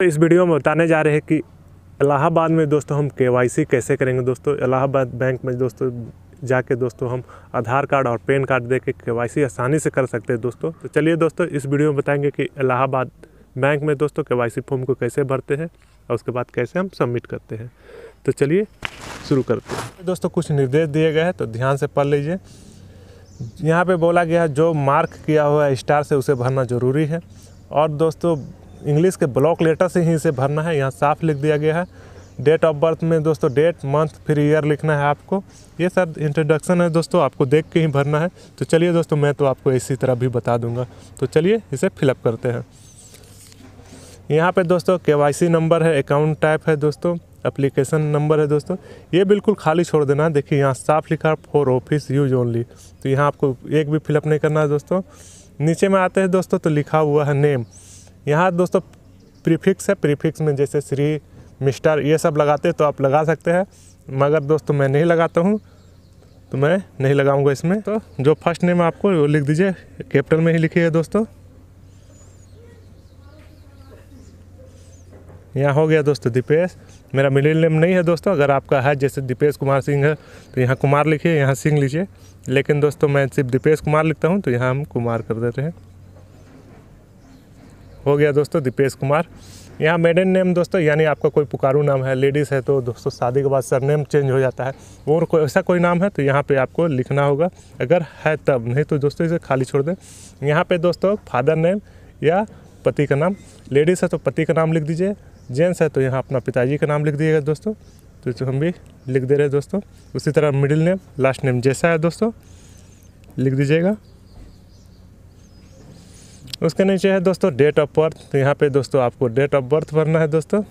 तो इस वीडियो में बताने जा रहे हैं कि इलाहाबाद में दोस्तों हम के कैसे करेंगे दोस्तों इलाहाबाद बैंक में दोस्तों जाके दोस्तों हम आधार कार्ड और पेन कार्ड दे के के आसानी से कर सकते हैं दोस्तों तो चलिए दोस्तों इस वीडियो में बताएंगे कि इलाहाबाद बैंक में दोस्तों के फॉर्म को कैसे भरते हैं और उसके बाद कैसे हम सबमिट करते हैं तो चलिए शुरू करते हैं दोस्तों कुछ निर्देश दिए गए हैं तो ध्यान से पढ़ लीजिए यहाँ पे बोला गया जो मार्क किया हुआ है स्टार से उसे भरना ज़रूरी है और दोस्तों इंग्लिश के ब्लॉक लेटर से ही इसे भरना है यहाँ साफ लिख दिया गया है डेट ऑफ बर्थ में दोस्तों डेट मंथ फिर ईयर लिखना है आपको ये सर इंट्रोडक्शन है दोस्तों आपको देख के ही भरना है तो चलिए दोस्तों मैं तो आपको इसी तरह भी बता दूंगा तो चलिए इसे फिलअप करते हैं यहाँ पे दोस्तों के नंबर है अकाउंट टाइप है दोस्तों अप्लीकेशन नंबर है दोस्तों ये बिल्कुल खाली छोड़ देना देखिए यहाँ साफ लिखा है फॉर ऑफिस यूज ओनली तो यहाँ आपको एक भी फिलअप नहीं करना है दोस्तों नीचे में आते हैं दोस्तों तो लिखा हुआ है नेम यहाँ दोस्तों प्रीफिक्स है प्रीफिक्स में जैसे श्री मिस्टर ये सब लगाते तो आप लगा सकते हैं मगर दोस्तों मैं नहीं लगाता हूँ तो मैं नहीं लगाऊंगा इसमें तो जो फर्स्ट नेम आपको वो लिख दीजिए कैपिटल में ही लिखी है दोस्तों यहाँ हो गया दोस्तों दीपेश मेरा मिडिल नेम नहीं है दोस्तों अगर आपका है जैसे दीपेश कुमार सिंह है तो यहाँ कुमार लिखिए यहाँ सिंह लीजिए लेकिन दोस्तों मैं सिर्फ दीपेश कुमार लिखता हूँ तो यहाँ हम कुमार कर देते हैं हो गया दोस्तों दीपेश कुमार यहाँ मेडन नेम दोस्तों यानी आपका कोई पुकारू नाम है लेडीज़ है तो दोस्तों शादी के बाद सरनेम चेंज हो जाता है और कोई ऐसा कोई नाम है तो यहाँ पे आपको लिखना होगा अगर है तब नहीं तो दोस्तों इसे खाली छोड़ दें यहाँ पे दोस्तों फादर नेम या पति का नाम लेडीज़ है तो पति का नाम लिख दीजिए जेंट्स है तो यहाँ अपना पिताजी का नाम लिख दीजिएगा दोस्तों तो हम भी लिख दे रहे दोस्तों उसी तरह मिडिल नेम लास्ट नेम जैसा है दोस्तों लिख दीजिएगा उसके नीचे है दोस्तों डेट ऑफ बर्थ यहाँ पे दोस्तों आपको डेट ऑफ बर्थ भरना है दोस्तों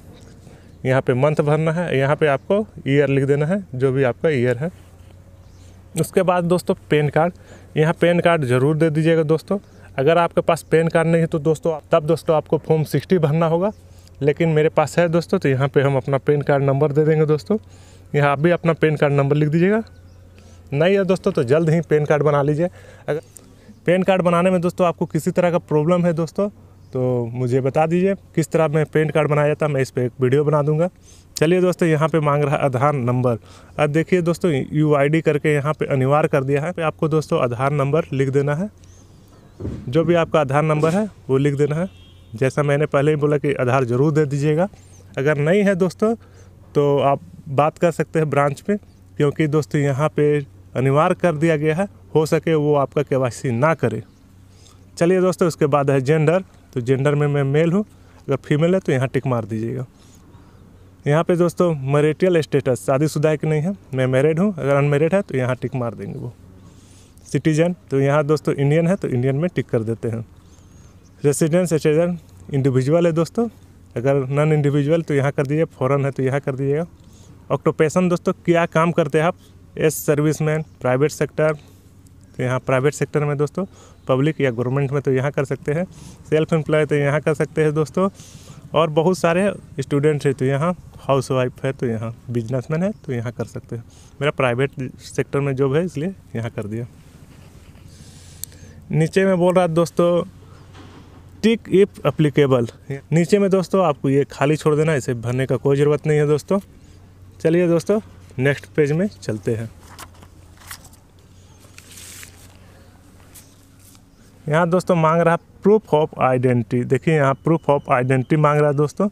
यहाँ पे मंथ भरना है यहाँ पे आपको ईयर लिख देना है जो भी आपका ईयर है उसके बाद दोस्तों पेन कार्ड यहाँ पेन कार्ड ज़रूर दे दीजिएगा दोस्तों अगर आपके पास पेन कार्ड नहीं है तो दोस्तों तब दोस्तों आपको फॉर्म सिक्सटी भरना होगा लेकिन मेरे पास है दोस्तों तो यहाँ पर हम अपना पेन कार्ड नंबर दे देंगे दोस्तों यहाँ आप भी अपना पेन कार्ड नंबर लिख दीजिएगा नहीं है दोस्तों तो जल्द ही पेन कार्ड बना लीजिए अगर पेन कार्ड बनाने में दोस्तों आपको किसी तरह का प्रॉब्लम है दोस्तों तो मुझे बता दीजिए किस तरह मैं पेन कार्ड बनाया जाता मैं इस पर एक वीडियो बना दूंगा चलिए दोस्तों यहाँ पे मांग रहा आधार नंबर अब देखिए दोस्तों यू आई करके यहाँ पे अनिवार्य कर दिया है पे आपको दोस्तों आधार नंबर लिख देना है जो भी आपका आधार नंबर है वो लिख देना है जैसा मैंने पहले ही बोला कि आधार ज़रूर दे दीजिएगा अगर नहीं है दोस्तों तो आप बात कर सकते हैं ब्रांच में क्योंकि दोस्तों यहाँ पर अनिवार्य कर दिया गया है हो सके वो आपका के ना करे चलिए दोस्तों उसके बाद है जेंडर तो जेंडर में मैं मेल हूँ अगर फीमेल है तो यहाँ टिक मार दीजिएगा यहाँ पे दोस्तों मेरेटियल स्टेटस शादीशुदा है कि नहीं है मैं मैरिड हूँ अगर अनमेरिड है तो यहाँ टिक मार देंगे वो सिटीजन तो यहाँ दोस्तों इंडियन है तो इंडियन में टिक कर देते हैं रेसिडेंस सिटीजन इंडिविजुअल है दोस्तों अगर नॉन इंडिविजुअल तो यहाँ कर दीजिए फॉरन है तो यहाँ कर दीजिएगा ऑक्टोपेशन दोस्तों क्या काम करते हैं आप एस सर्विसमैन प्राइवेट सेक्टर तो यहाँ प्राइवेट सेक्टर में दोस्तों पब्लिक या गवर्नमेंट में तो यहाँ कर सकते हैं सेल्फ एम्प्लॉय तो यहाँ कर सकते हैं दोस्तों और बहुत सारे स्टूडेंट हैं तो यहाँ हाउस वाइफ है तो यहाँ बिजनेस है तो यहाँ कर सकते हैं मेरा प्राइवेट सेक्टर में जॉब है इसलिए यहाँ कर दिया नीचे में बोल रहा दोस्तों टिक इफ अप्लीकेबल नीचे में दोस्तों आपको ये खाली छोड़ देना इसे भरने का कोई ज़रूरत नहीं है दोस्तों चलिए दोस्तों नेक्स्ट पेज में चलते हैं यहाँ दोस्तों मांग रहा प्रूफ ऑफ आइडेंटिटी देखिए यहाँ प्रूफ ऑफ आइडेंटिटी मांग रहा है दोस्तों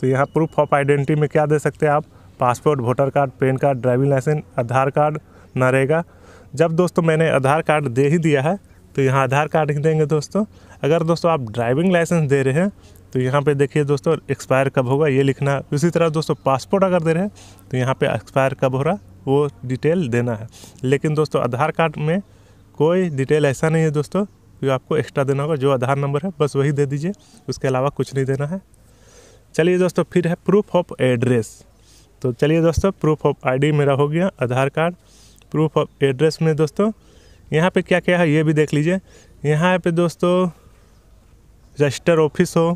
तो यहाँ प्रूफ ऑफ आइडेंटिटी में क्या दे सकते हैं आप passport voter card PAN card driving licence Aadhaar card NREGA जब दोस्तों मैंने आधार कार्ड दे ही दिया है तो यहाँ आधार कार्ड ही देंगे दोस्तों अगर दोस्तों आप ड्राइविंग लाइसेंस दे रहे हैं तो यहाँ पे देखिए दोस्तों एक्सपायर कब होगा ये लिखना उसी तरह दोस्तों पासपोर्ट अगर दे रहे हैं तो यहाँ पे एक्सपायर कब हो रहा वो डिटेल देना है लेकिन दोस्तों आधार कार्ड में कोई डिटेल ऐसा नहीं है दोस्तों जो आपको एक्स्ट्रा देना होगा जो आधार नंबर है बस वही दे दीजिए उसके अलावा कुछ नहीं देना है चलिए दोस्तों फिर है प्रूफ ऑफ एड्रेस तो चलिए दोस्तों प्रूफ ऑफ आई मेरा हो गया Aadhaar card proof of address में दोस्तों यहाँ पर क्या क्या है ये भी देख लीजिए यहाँ पर दोस्तों रजिस्टर ऑफिस हो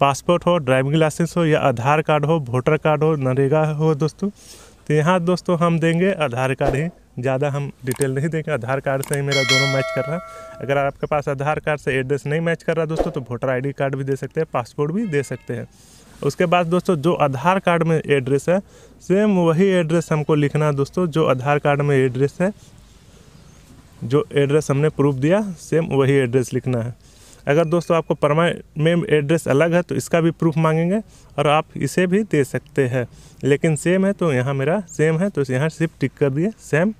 पासपोर्ट हो ड्राइविंग लाइसेंस हो या आधार कार्ड हो वोटर कार्ड हो नरेगा हो दोस्तों तो यहाँ दोस्तों हम देंगे आधार कार्ड ही ज़्यादा हम डिटेल नहीं देंगे आधार कार्ड से ही मेरा दोनों मैच कर रहा है अगर आपके पास आधार कार्ड से एड्रेस नहीं मैच कर रहा दोस्तों तो वोटर आई कार्ड भी दे सकते हैं पासपोर्ट भी दे सकते हैं उसके बाद दोस्तों जो आधार कार्ड में एड्रेस है सेम वही एड्रेस हमको लिखना है दोस्तों जो आधार कार्ड में एड्रेस है जो एड्रेस हमने प्रूफ दिया सेम वही एड्रेस लिखना है अगर दोस्तों आपको परमानेंट एड्रेस अलग है तो इसका भी प्रूफ मांगेंगे और आप इसे भी दे सकते हैं लेकिन सेम है तो यहाँ मेरा सेम है तो यहाँ सिर्फ टिक कर दिए सेम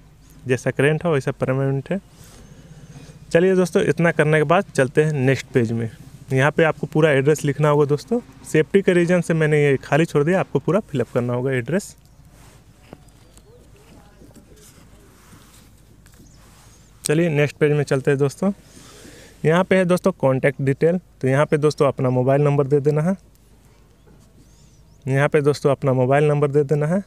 जैसा करेंट है वैसा परमानेंट है चलिए दोस्तों इतना करने के बाद चलते हैं नेक्स्ट पेज में यहाँ पे आपको पूरा एड्रेस लिखना होगा दोस्तों सेफ्टी के रीजन से मैंने ये खाली छोड़ दिया आपको पूरा फिलअप करना होगा एड्रेस चलिए नेक्स्ट पेज में चलते हैं दोस्तों यहाँ पे है दोस्तों कॉन्टैक्ट डिटेल तो यहाँ पे दोस्तों अपना मोबाइल नंबर दे देना है यहाँ पे दोस्तों अपना मोबाइल नंबर दे देना है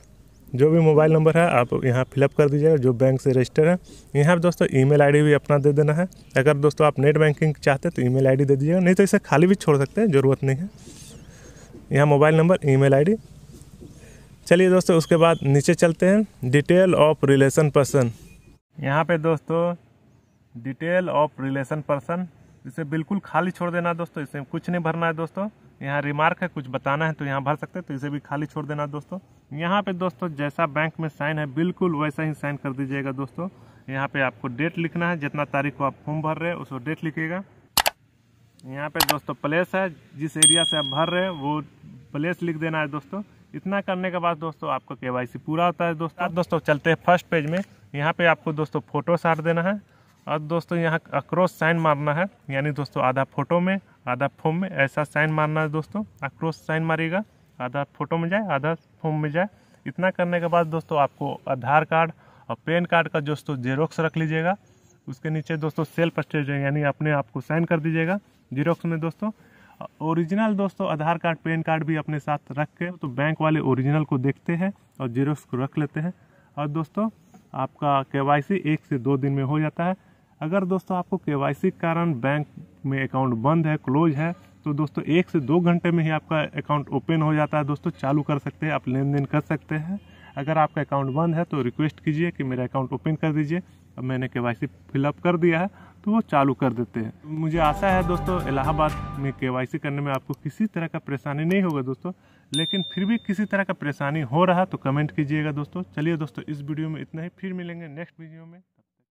जो भी मोबाइल नंबर है आप यहाँ फिलअप कर दीजिएगा जो बैंक से रजिस्टर है यहाँ पर दोस्तों ईमेल आईडी भी अपना दे देना है अगर दोस्तों आप नेट बैंकिंग चाहते हैं तो ई मेल दे दीजिएगा नहीं तो इसे खाली भी छोड़ सकते हैं ज़रूरत नहीं है यहाँ मोबाइल नंबर ई मेल चलिए दोस्तों उसके बाद नीचे चलते हैं डिटेल ऑफ रिलेशन पर्सन यहाँ पे दोस्तों डिटेल ऑफ रिलेशन पर्सन इसे बिल्कुल खाली छोड़ देना दोस्तों इसे कुछ नहीं भरना है दोस्तों यहाँ रिमार्क है कुछ बताना है तो यहाँ भर सकते हैं तो इसे भी खाली छोड़ देना दोस्तों यहाँ पे दोस्तों जैसा बैंक में साइन है बिल्कुल वैसा ही साइन कर दीजिएगा दोस्तों यहाँ पे आपको डेट लिखना है जितना तारीख को आप फॉर्म भर रहे हैं उसको डेट लिखिएगा यहाँ पे दोस्तों प्लेस है जिस एरिया से आप भर रहे हैं वो प्लेस लिख देना है दोस्तों इतना करने के बाद दोस्तों आपका के पूरा होता है दोस्तों दोस्तों चलते हैं फर्स्ट पेज में यहाँ पे आपको दोस्तों फोटो साट देना है और दोस्तों यहाँ अक्रोश साइन मारना है यानी दोस्तों आधा फोटो में आधा फोम में ऐसा साइन मारना है दोस्तों अक्रोश साइन मारेगा आधा फोटो में जाए आधा फोम में जाए इतना करने के बाद दोस्तों आपको आधार कार्ड और पेन कार्ड का दोस्तों जेरोक्स रख लीजिएगा उसके नीचे दोस्तों सेल्फ स्टेज यानी अपने आप को साइन कर दीजिएगा जेरोक्स में दोस्तों ओरिजिनल दोस्तों आधार कार्ड पेन कार्ड भी अपने साथ रख के तो बैंक वाले ओरिजिनल को देखते हैं और जेरोक्स को रख लेते हैं और दोस्तों आपका के एक से दो दिन में हो जाता है अगर दोस्तों आपको के के कारण बैंक में अकाउंट बंद है क्लोज है तो दोस्तों एक से दो घंटे में ही आपका अकाउंट ओपन हो जाता है दोस्तों चालू कर सकते हैं आप लेन देन कर सकते हैं अगर आपका अकाउंट बंद है तो रिक्वेस्ट कीजिए कि मेरा अकाउंट ओपन कर दीजिए अब मैंने के वाई फिलअप कर दिया है तो वो चालू कर देते हैं मुझे आशा है दोस्तों इलाहाबाद में के करने में आपको किसी तरह का परेशानी नहीं होगा दोस्तों लेकिन फिर भी किसी तरह का परेशानी हो रहा तो कमेंट कीजिएगा दोस्तों चलिए दोस्तों इस वीडियो में इतना ही फिर मिलेंगे नेक्स्ट वीडियो में